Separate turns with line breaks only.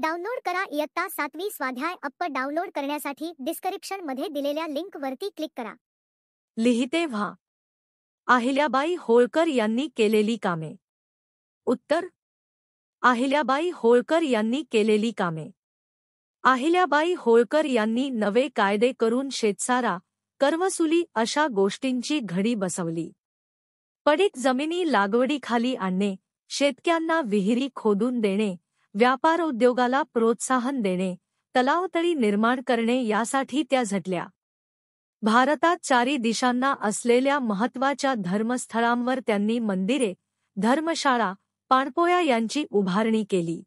download करा इयत्ता सातवी स्वाध्याय अप्प डाउनलोड करण्यासाठी डिस्क्रिप्शन मध्ये दिलेल्या
लिंकवरती क्लिक करा लिहिते व्हा अहिल्याबाई होळकर यांनी केलेली कामे उत्तर अहिल्याबाई होळकर यांनी केलेली कामे अहिल्याबाई होळकर यांनी नवे कायदे करून शेतसारा करवसुली अशा गोष्टींची घडी बसवली पडीक जमिनी लागवडीखाली आणणे शेतक्यांना विहिरी खोदून देणे व्यापार उद्योगाला प्रोत्साहन देणे तलावतळी निर्माण करणे यासाठी त्या झटल्या भारतात चारी दिशांना असलेल्या महत्वाच्या धर्मस्थळांवर त्यांनी मंदिरे धर्मशाळा पाणपोया यांची उभारणी केली